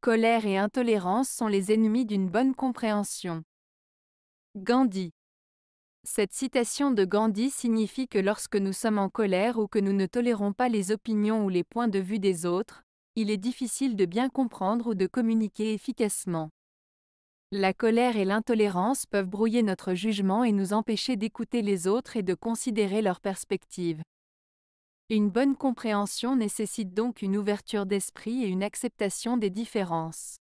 colère et intolérance sont les ennemis d'une bonne compréhension. Gandhi Cette citation de Gandhi signifie que lorsque nous sommes en colère ou que nous ne tolérons pas les opinions ou les points de vue des autres, il est difficile de bien comprendre ou de communiquer efficacement. La colère et l'intolérance peuvent brouiller notre jugement et nous empêcher d'écouter les autres et de considérer leurs perspectives. Une bonne compréhension nécessite donc une ouverture d'esprit et une acceptation des différences.